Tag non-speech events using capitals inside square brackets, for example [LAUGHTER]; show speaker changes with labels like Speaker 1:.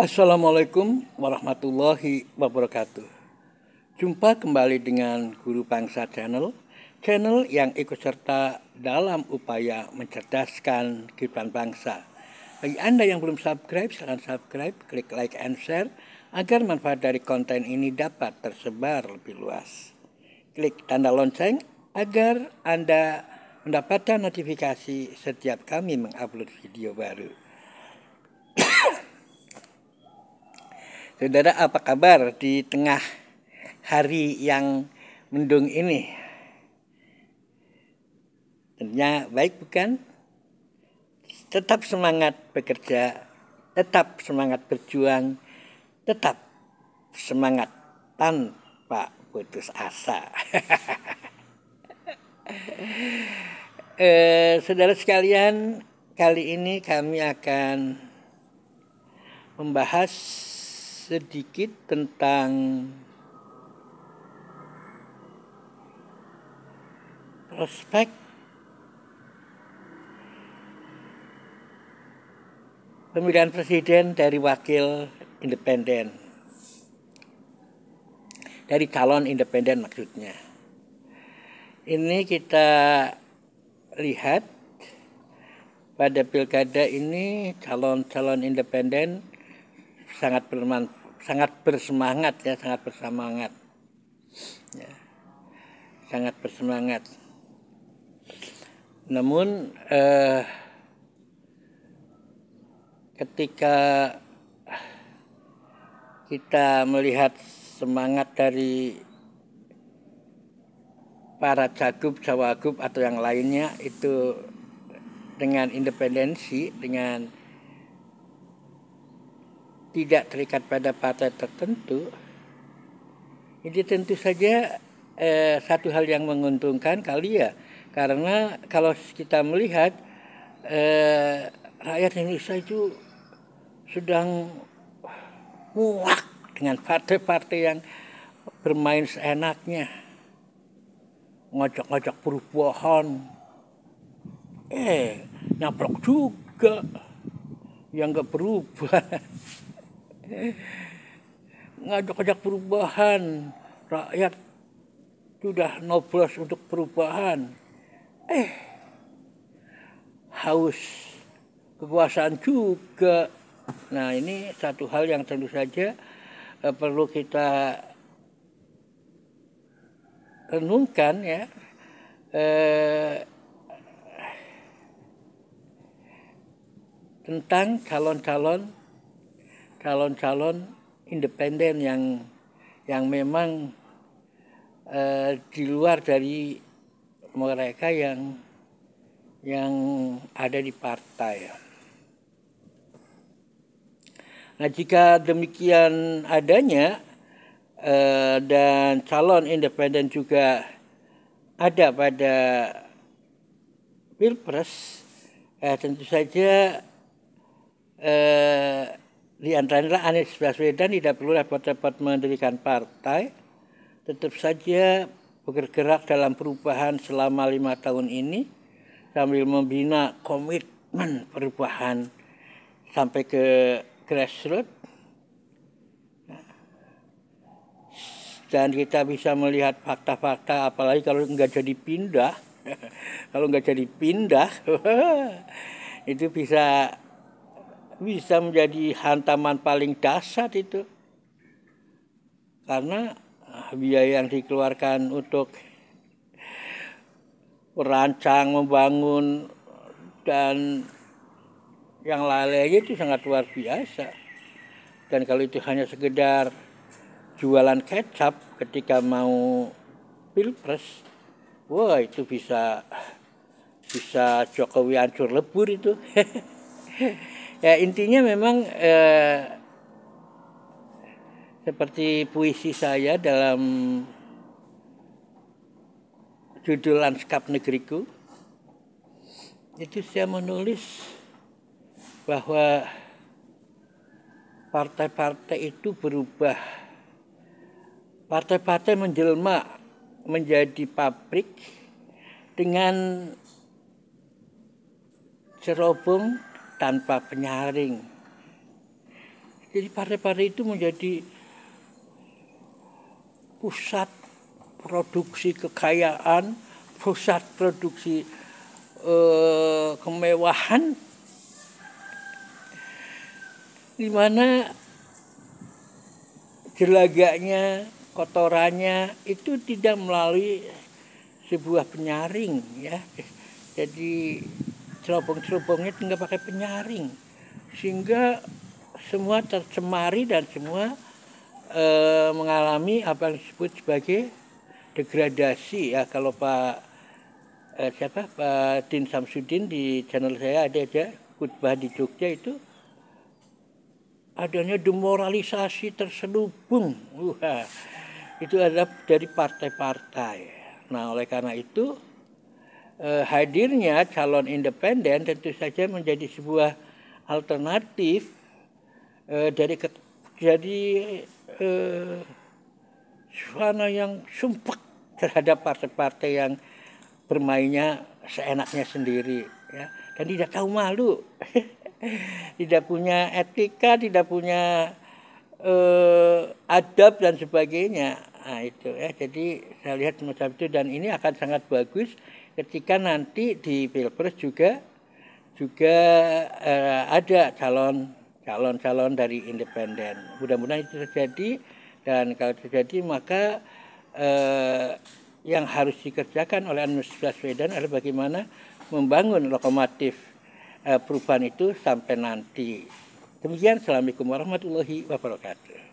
Speaker 1: Assalamualaikum warahmatullahi wabarakatuh. Jumpa kembali dengan Guru Bangsa Channel, channel yang ikut serta dalam upaya mencerdaskan kehidupan bangsa. Bagi Anda yang belum subscribe, silahkan subscribe, klik like and share, agar manfaat dari konten ini dapat tersebar lebih luas. Klik tanda lonceng agar Anda mendapatkan notifikasi setiap kami mengupload video baru. Saudara apa kabar di tengah hari yang mendung ini? Tentunya baik bukan? Tetap semangat bekerja, tetap semangat berjuang, tetap semangat tanpa putus asa. [LAUGHS] eh, saudara sekalian, kali ini kami akan membahas sedikit tentang prospek pemilihan presiden dari wakil independen dari calon independen maksudnya ini kita lihat pada pilkada ini calon-calon independen sangat bermanfaat sangat bersemangat ya sangat bersemangat ya, sangat bersemangat namun eh, ketika kita melihat semangat dari para cagup, cawagup atau yang lainnya itu dengan independensi, dengan tidak terikat pada partai tertentu, ini tentu saja eh, satu hal yang menguntungkan kali ya, karena kalau kita melihat eh, rakyat Indonesia itu sedang muak dengan partai-partai yang bermain seenaknya, ngocok-ngocok perubahan. pohon, eh nyaprok juga yang gak berubah. [LAUGHS] ngajak-ngajak perubahan rakyat sudah noblos untuk perubahan eh haus kekuasaan juga nah ini satu hal yang tentu saja eh, perlu kita renungkan ya eh, tentang calon-calon calon-calon independen yang yang memang uh, di luar dari mereka yang yang ada di partai. Nah, jika demikian adanya uh, dan calon independen juga ada pada pilpres, eh, tentu saja eh, di antaranya Anies Baswedan tidak perlu repot-repot mendirikan partai, tetap saja bergerak dalam perubahan selama lima tahun ini sambil membina komitmen perubahan sampai ke grassroots. Dan kita bisa melihat fakta-fakta, apalagi kalau nggak jadi pindah, [LAUGHS] kalau nggak jadi pindah, [LAUGHS] itu bisa bisa menjadi hantaman paling dasar itu. Karena ah, biaya yang dikeluarkan untuk merancang, membangun, dan yang lainnya itu sangat luar biasa. Dan kalau itu hanya sekedar jualan kecap ketika mau pilpres, wah itu bisa bisa Jokowi hancur lebur itu. [LAUGHS] ya intinya memang eh, seperti puisi saya dalam judul lanskap negeriku itu saya menulis bahwa partai-partai itu berubah partai-partai menjelma menjadi pabrik dengan cerobong tanpa penyaring. Jadi partai-partai itu menjadi pusat produksi kekayaan, pusat produksi eh, kemewahan, di mana jelaganya, kotorannya itu tidak melalui sebuah penyaring ya. Jadi cerobong itu tinggal pakai penyaring sehingga semua tercemari dan semua e, mengalami apa yang disebut sebagai degradasi ya kalau Pak e, siapa Pak Din Samsudin di channel saya ada aja khutbah di Jogja itu adanya demoralisasi terselubung Wah, itu adalah dari partai-partai nah oleh karena itu eh, hadirnya calon independen tentu saja menjadi sebuah alternatif eh, dari ke, jadi eh, suasana yang sumpah terhadap partai-partai yang bermainnya seenaknya sendiri ya dan tidak tahu malu [LAUGHS] tidak punya etika tidak punya eh, adab dan sebagainya Nah, itu ya. Jadi saya lihat semacam itu dan ini akan sangat bagus ketika nanti di Pilpres juga juga uh, ada calon calon-calon dari independen. Mudah-mudahan itu terjadi dan kalau terjadi maka uh, yang harus dikerjakan oleh Anies Baswedan adalah bagaimana membangun lokomotif uh, perubahan itu sampai nanti. Demikian, Assalamualaikum warahmatullahi wabarakatuh.